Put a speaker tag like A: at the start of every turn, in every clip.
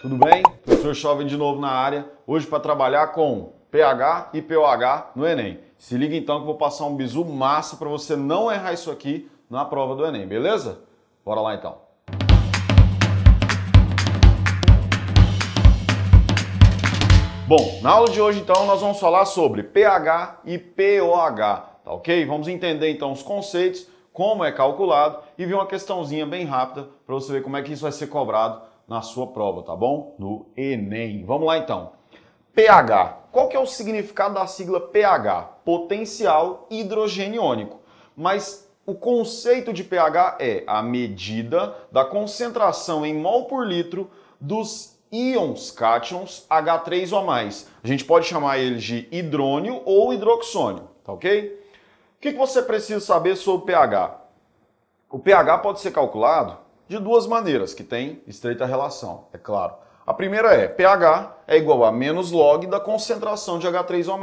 A: Tudo bem? Professor Chovem de novo na área, hoje para trabalhar com PH e POH no Enem. Se liga então que eu vou passar um bizu massa para você não errar isso aqui na prova do Enem, beleza? Bora lá então. Bom, na aula de hoje então nós vamos falar sobre PH e POH, tá ok? Vamos entender então os conceitos, como é calculado e ver uma questãozinha bem rápida para você ver como é que isso vai ser cobrado na sua prova, tá bom? No Enem. Vamos lá então. pH. Qual que é o significado da sigla pH? Potencial hidrogeniônico. Mas o conceito de pH é a medida da concentração em mol por litro dos íons cátions H3 ou mais. A gente pode chamar eles de hidrônio ou hidroxônio, tá ok? O que você precisa saber sobre pH? O pH pode ser calculado de duas maneiras, que tem estreita relação, é claro. A primeira é pH é igual a menos log da concentração de H3O+.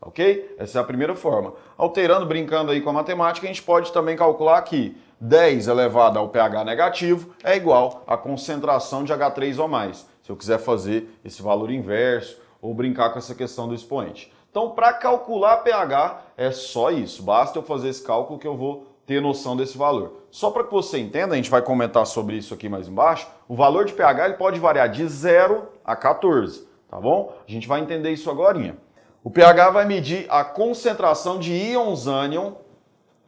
A: Tá ok? Essa é a primeira forma. Alterando, brincando aí com a matemática, a gente pode também calcular que 10 elevado ao pH negativo é igual à concentração de H3O+. Se eu quiser fazer esse valor inverso ou brincar com essa questão do expoente. Então, para calcular pH, é só isso. Basta eu fazer esse cálculo que eu vou ter noção desse valor. Só para que você entenda, a gente vai comentar sobre isso aqui mais embaixo, o valor de pH ele pode variar de 0 a 14, tá bom? A gente vai entender isso agora. O pH vai medir a concentração de íons ânion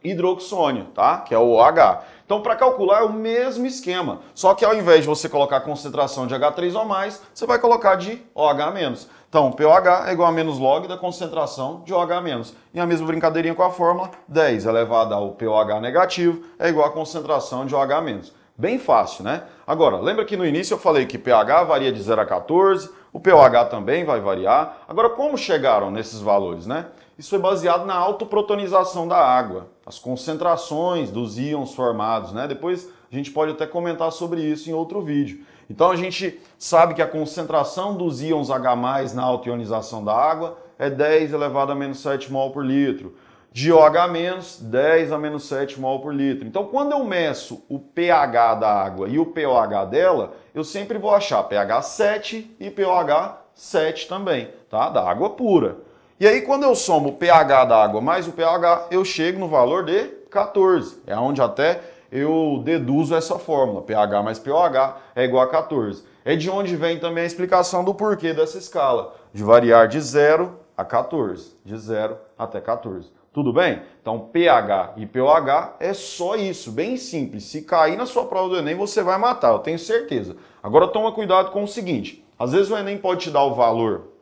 A: hidroxônio, tá? Que é o OH. Então, para calcular é o mesmo esquema, só que ao invés de você colocar a concentração de H3O+, você vai colocar de OH-. Então, pOH é igual a menos log da concentração de OH-. E a mesma brincadeirinha com a fórmula, 10 elevado ao pOH negativo é igual à concentração de OH-. Bem fácil, né? Agora, lembra que no início eu falei que pH varia de 0 a 14, o pOH também vai variar. Agora, como chegaram nesses valores, né? Isso foi baseado na autoprotonização da água as concentrações dos íons formados, né? Depois a gente pode até comentar sobre isso em outro vídeo. Então a gente sabe que a concentração dos íons H+, na autoionização da água é 10 elevado a menos 7 mol por litro. De OH-, 10 a menos 7 mol por litro. Então quando eu meço o pH da água e o pOH dela, eu sempre vou achar pH 7 e pOH 7 também, tá? Da água pura. E aí, quando eu somo o pH da água mais o pH, eu chego no valor de 14. É onde até eu deduzo essa fórmula. pH mais pOH é igual a 14. É de onde vem também a explicação do porquê dessa escala, de variar de 0 a 14, de 0 até 14. Tudo bem? Então, pH e pOH é só isso, bem simples. Se cair na sua prova do Enem, você vai matar, eu tenho certeza. Agora, toma cuidado com o seguinte. Às vezes o Enem pode te dar o valor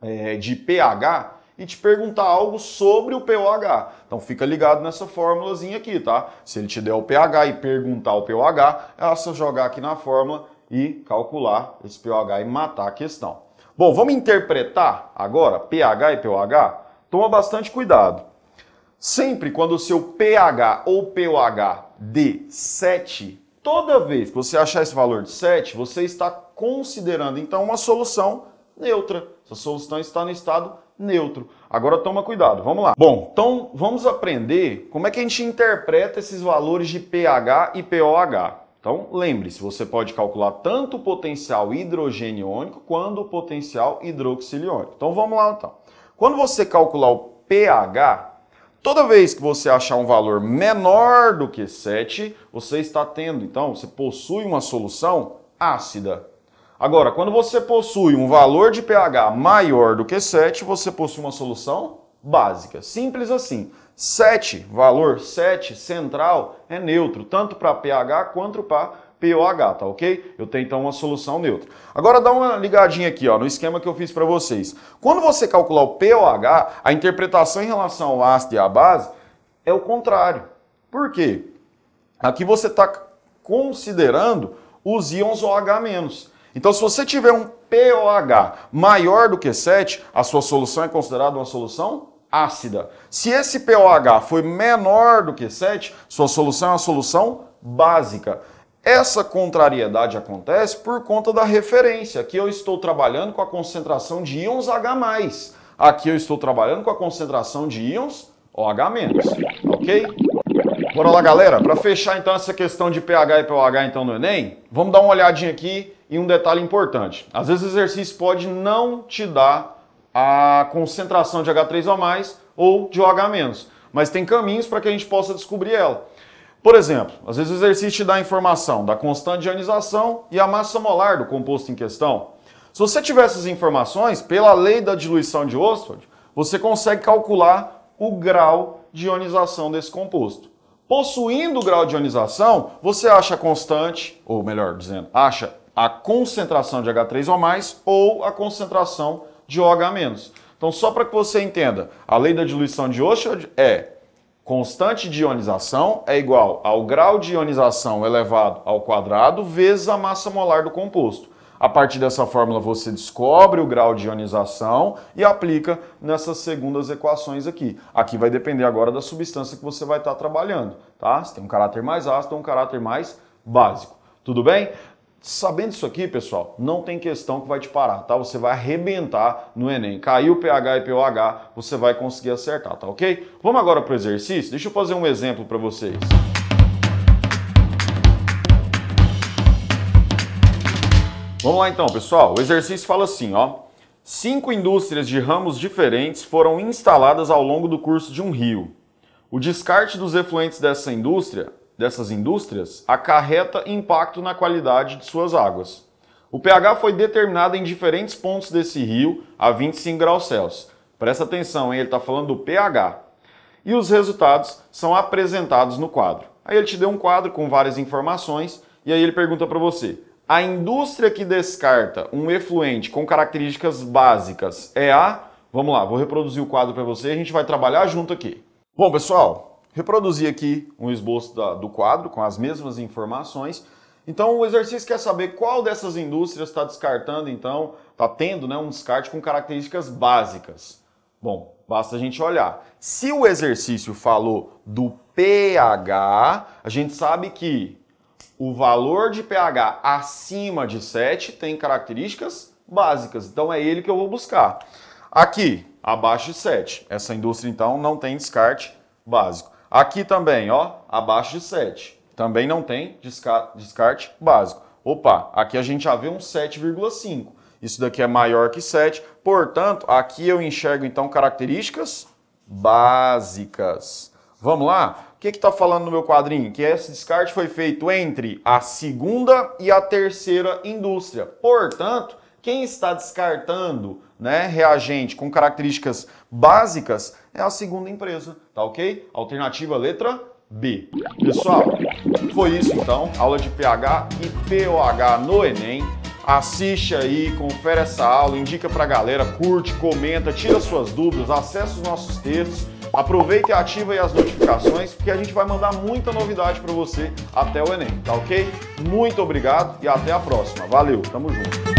A: é, de pH e te perguntar algo sobre o pOH. Então fica ligado nessa fórmulazinha aqui, tá? Se ele te der o pH e perguntar o pOH, é só jogar aqui na fórmula e calcular esse pOH e matar a questão. Bom, vamos interpretar agora pH e pOH? Toma bastante cuidado. Sempre quando o seu pH ou pOH de 7, toda vez que você achar esse valor de 7, você está considerando então uma solução neutra. Essa solução está no estado neutro. Agora toma cuidado, vamos lá. Bom, então vamos aprender como é que a gente interpreta esses valores de pH e POH. Então, lembre-se, você pode calcular tanto o potencial hidrogênio iônico quanto o potencial hidroxiliônico. Então, vamos lá então. Quando você calcular o pH, toda vez que você achar um valor menor do que 7, você está tendo, então, você possui uma solução ácida. Agora, quando você possui um valor de pH maior do que 7, você possui uma solução básica. Simples assim. 7, valor 7 central, é neutro, tanto para pH quanto para POH, tá ok? Eu tenho então uma solução neutra. Agora dá uma ligadinha aqui ó, no esquema que eu fiz para vocês. Quando você calcular o POH, a interpretação em relação ao ácido e à base é o contrário. Por quê? Aqui você está considerando os íons OH-. Então, se você tiver um pOH maior do que 7, a sua solução é considerada uma solução ácida. Se esse pOH foi menor do que 7, sua solução é uma solução básica. Essa contrariedade acontece por conta da referência. Aqui eu estou trabalhando com a concentração de íons H+. Aqui eu estou trabalhando com a concentração de íons OH-, ok? Bora lá, galera. Para fechar, então, essa questão de pH e pOH, então, no Enem, vamos dar uma olhadinha aqui e um detalhe importante: às vezes o exercício pode não te dar a concentração de H3 o ou de OH-, mas tem caminhos para que a gente possa descobrir ela. Por exemplo, às vezes o exercício te dá a informação da constante de ionização e a massa molar do composto em questão. Se você tiver essas informações, pela lei da diluição de Oxford, você consegue calcular o grau de ionização desse composto. Possuindo o grau de ionização, você acha constante, ou melhor dizendo, acha a concentração de H3O+, ou a concentração de OH-. Então, só para que você entenda, a lei da diluição de Oshod é constante de ionização é igual ao grau de ionização elevado ao quadrado vezes a massa molar do composto. A partir dessa fórmula você descobre o grau de ionização e aplica nessas segundas equações aqui. Aqui vai depender agora da substância que você vai estar trabalhando, tá? Se tem um caráter mais ácido ou um caráter mais básico. Tudo bem? Sabendo isso aqui, pessoal, não tem questão que vai te parar, tá? Você vai arrebentar no Enem. Caiu PH e POH, você vai conseguir acertar, tá ok? Vamos agora para o exercício? Deixa eu fazer um exemplo para vocês. Vamos lá então, pessoal. O exercício fala assim, ó. Cinco indústrias de ramos diferentes foram instaladas ao longo do curso de um rio. O descarte dos efluentes dessa indústria dessas indústrias acarreta impacto na qualidade de suas águas. O pH foi determinado em diferentes pontos desse rio a 25 graus Celsius. Presta atenção, hein? ele está falando do pH. E os resultados são apresentados no quadro. Aí ele te deu um quadro com várias informações e aí ele pergunta para você: a indústria que descarta um efluente com características básicas é a. Vamos lá, vou reproduzir o quadro para você e a gente vai trabalhar junto aqui. Bom, pessoal, reproduzir aqui um esboço da, do quadro com as mesmas informações. Então o exercício quer saber qual dessas indústrias está descartando, então, está tendo né, um descarte com características básicas. Bom, basta a gente olhar. Se o exercício falou do pH, a gente sabe que o valor de pH acima de 7 tem características básicas, então é ele que eu vou buscar. Aqui, abaixo de 7, essa indústria então não tem descarte básico. Aqui também, ó, abaixo de 7. Também não tem descarte básico. Opa, aqui a gente já vê um 7,5. Isso daqui é maior que 7. Portanto, aqui eu enxergo, então, características básicas. Vamos lá? O que está falando no meu quadrinho? Que esse descarte foi feito entre a segunda e a terceira indústria. Portanto, quem está descartando né, reagente com características básicas é a segunda empresa, tá ok? Alternativa letra B. Pessoal, foi isso então, aula de pH e POH no Enem. Assiste aí, confere essa aula, indica pra galera, curte, comenta, tira suas dúvidas, acessa os nossos textos, aproveita e ativa aí as notificações, porque a gente vai mandar muita novidade para você até o Enem, tá ok? Muito obrigado e até a próxima. Valeu, tamo junto.